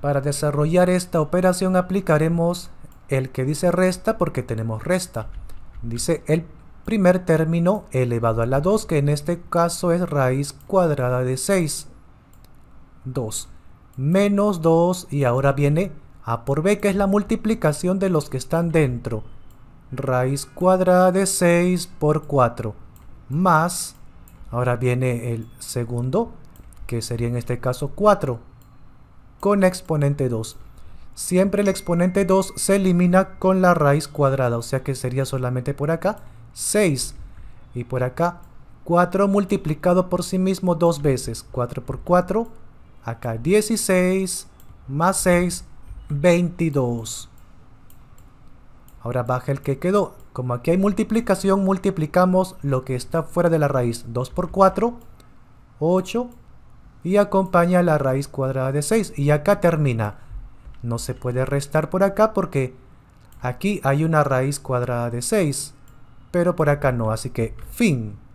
Para desarrollar esta operación aplicaremos el que dice resta porque tenemos resta. Dice el primer término elevado a la 2, que en este caso es raíz cuadrada de 6. 2. Menos 2 y ahora viene a por b, que es la multiplicación de los que están dentro. Raíz cuadrada de 6 por 4. Más, ahora viene el segundo, que sería en este caso 4 con exponente 2. Siempre el exponente 2 se elimina con la raíz cuadrada, o sea que sería solamente por acá 6. Y por acá 4 multiplicado por sí mismo dos veces, 4 por 4, acá 16 más 6, 22. Ahora baja el que quedó. Como aquí hay multiplicación, multiplicamos lo que está fuera de la raíz. 2 por 4, 8 y acompaña la raíz cuadrada de 6. Y acá termina. No se puede restar por acá porque aquí hay una raíz cuadrada de 6, pero por acá no, así que fin.